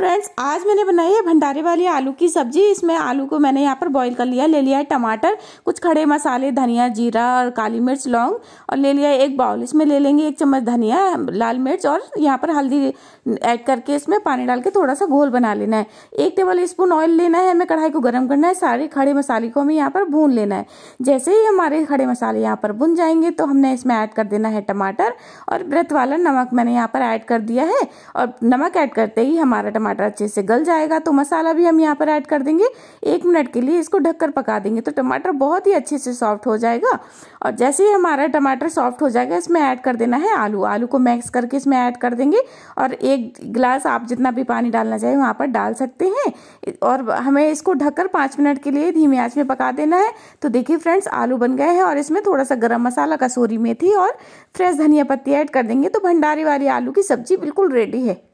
friends आज मैंने बनाई है भंडारे वाली आलू की सब्जी इसमें आलू को मैंने यहाँ पर बॉईल कर लिया ले लिया है टमाटर कुछ खड़े मसाले धनिया जीरा और काली मिर्च लौंग और ले लिया है एक बाउल इसमें ले लेंगे एक चम्मच धनिया लाल मिर्च और यहाँ पर हल्दी ऐड करके इसमें पानी डाल के थोड़ा सा घोल बना लेना है एक टेबल स्पून ऑयल लेना है हमें कढ़ाई को गर्म करना है सारे खड़े मसाले को हमें यहाँ पर भून लेना है जैसे ही हमारे खड़े मसाले यहाँ पर भुन जाएंगे तो हमने इसमें ऐड कर देना है टमाटर और व्रत वाला नमक मैंने यहाँ पर ऐड कर दिया है और नमक ऐड करते ही हमारा टमाटर अच्छे से गल जाएगा तो मसाला भी हम यहाँ पर ऐड कर देंगे एक मिनट के लिए इसको ढककर पका देंगे तो टमाटर बहुत ही अच्छे से सॉफ्ट हो जाएगा और जैसे ही हमारा टमाटर सॉफ्ट हो जाएगा इसमें ऐड कर देना है आलू आलू को मैक्स करके इसमें ऐड कर देंगे और एक गिलास आप जितना भी पानी डालना चाहिए वहाँ पर डाल सकते हैं और हमें इसको ढककर पाँच मिनट के लिए धीमे आँच में पका देना है तो देखिए फ्रेंड्स आलू बन गए हैं और इसमें थोड़ा सा गर्म मसाला कसूरी मेथी और फ्रेश धनिया पत्ती ऐड कर देंगे तो भंडारी वाली आलू की सब्जी बिल्कुल रेडी है